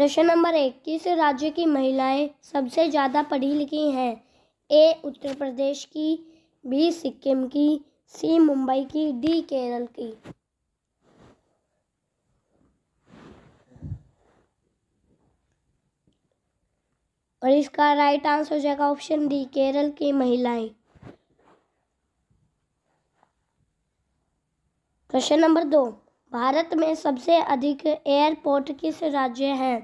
प्रश्न नंबर एक किस राज्य की महिलाएं सबसे ज़्यादा पढ़ी लिखी हैं ए उत्तर प्रदेश की बी सिक्किम की सी मुंबई की डी केरल की और इसका राइट आंसर हो जाएगा ऑप्शन डी केरल की महिलाएं प्रश्न नंबर दो भारत में सबसे अधिक एयरपोर्ट किस राज्य हैं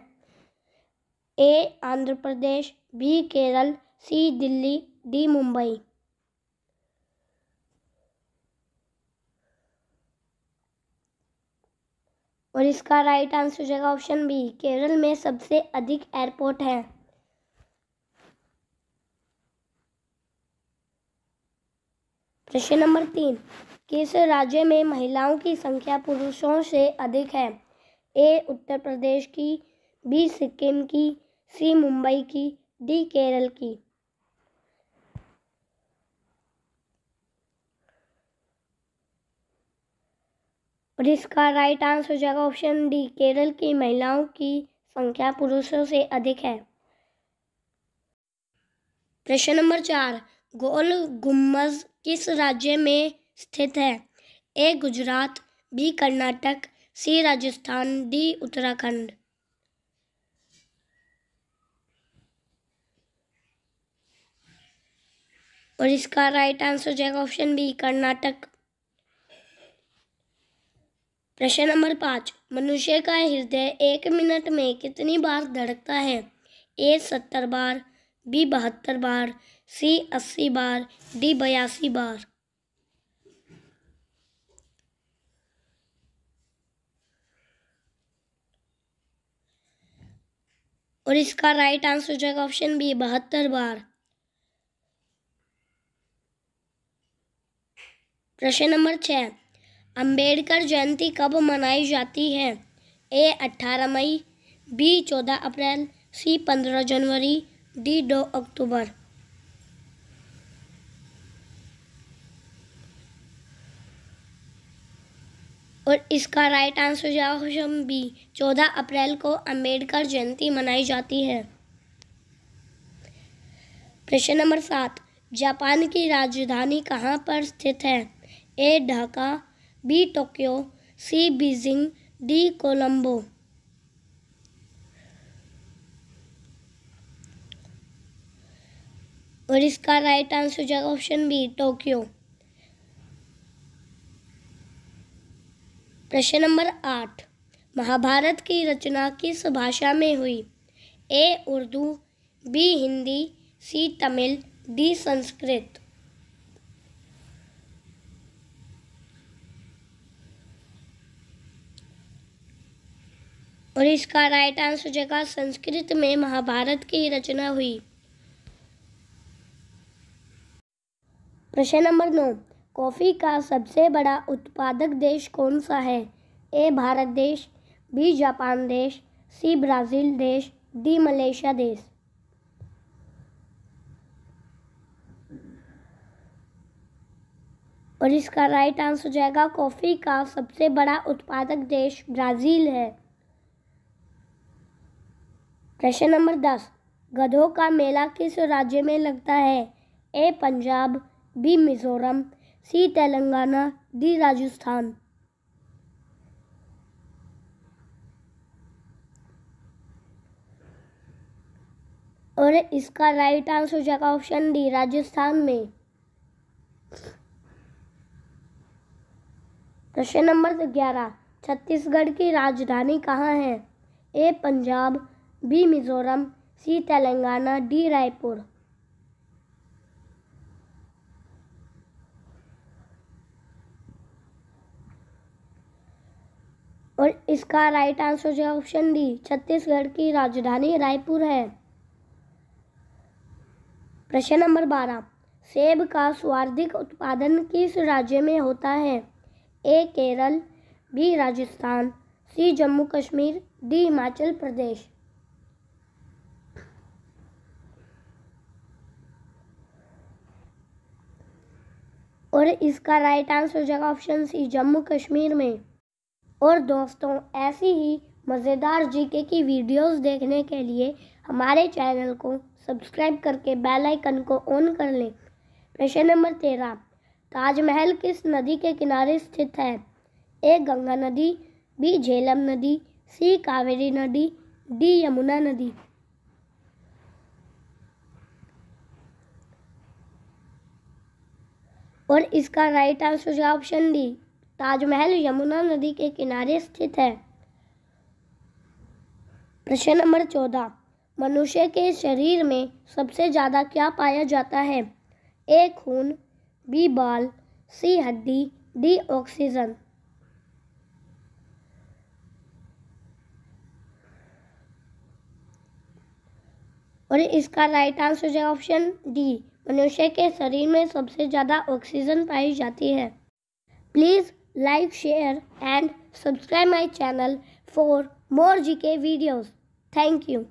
A Andhra Pradesh B Kerala C Delhi D Mumbai और इसका राइट आंसर हो जाएगा ऑप्शन बी केरल में सबसे अधिक एयरपोर्ट है प्रश्न नंबर तीन किस राज्य में महिलाओं की संख्या पुरुषों से अधिक है ए उत्तर प्रदेश की बी सिक्किम की सी मुंबई की डी केरल की और इसका राइट आंसर हो जाएगा ऑप्शन डी केरल की महिलाओं की संख्या पुरुषों से अधिक है प्रश्न नंबर चार गोल गुम्बज किस राज्य में स्थित है A Gujarat B Karnataka C Rajasthan D Uttarakhand और इसका राइट आंसर हो जाएगा ऑप्शन बी कर्नाटक प्रश्न नंबर पाँच मनुष्य का हृदय एक मिनट में कितनी बार धड़कता है ए सत्तर बार बी बहत्तर बार सी अस्सी बार डी बयासी बार और इसका राइट आंसर हो जाएगा ऑप्शन बी बहत्तर बार प्रश्न नंबर छः अंबेडकर जयंती कब मनाई जाती है ए अट्ठारह मई बी चौदह अप्रैल सी पंद्रह जनवरी डी दो अक्टूबर और इसका राइट आंसर जो ऑप्शन बी चौदह अप्रैल को अंबेडकर जयंती मनाई जाती है प्रश्न नंबर सात जापान की राजधानी कहाँ पर स्थित है A Dhaka B Tokyo C Beijing D Colombo और इसका राइट आंसर हो जाएगा ऑप्शन बी टोक्यो प्रश्न नंबर आठ महाभारत की रचना किस भाषा में हुई A Urdu B Hindi C Tamil D Sanskrit और इसका राइट आंसर जगह संस्कृत में महाभारत की रचना हुई प्रश्न नंबर नौ कॉफ़ी का सबसे बड़ा उत्पादक देश कौन सा है ए भारत देश बी जापान देश सी ब्राज़ील देश डी मलेशिया देश और इसका राइट आंसर हो जाएगा कॉफ़ी का सबसे बड़ा उत्पादक देश ब्राज़ील है प्रश्न नंबर दस गधों का मेला किस राज्य में लगता है A Punjab B Mizoram C Telangana D Rajasthan और इसका राइट आंसर हो जाएगा ऑप्शन डी राजस्थान में प्रश्न नंबर ग्यारह छत्तीसगढ़ की राजधानी कहाँ है A Punjab B Mizoram C Telangana D Raipur और इसका राइट आंसर जो है ऑप्शन डी छत्तीसगढ़ की राजधानी रायपुर है प्रश्न नंबर बारह सेब का सर्वाधिक उत्पादन किस राज्य में होता है A Kerala B Rajasthan C Jammu Kashmir D Himachal Pradesh और इसका राइट आंसर हो जाएगा ऑप्शन सी जम्मू कश्मीर में और दोस्तों ऐसी ही मज़ेदार जीके की वीडियोस देखने के लिए हमारे चैनल को सब्सक्राइब करके बेल आइकन को ऑन कर लें प्रश्न नंबर तेरह ताजमहल किस नदी के किनारे स्थित है ए गंगा नदी बी झेलम नदी सी कावेरी नदी डी यमुना नदी और इसका राइट आंसर जो ऑप्शन डी ताजमहल यमुना नदी के किनारे स्थित है प्रश्न नंबर चौदह मनुष्य के शरीर में सबसे ज़्यादा क्या पाया जाता है ए खून बी बाल सी हड्डी डी ऑक्सीजन और इसका राइट आंसर है ऑप्शन डी मनुष्य के शरीर में सबसे ज़्यादा ऑक्सीजन पाई जाती है please like, share and subscribe my channel for more GK videos. Thank you.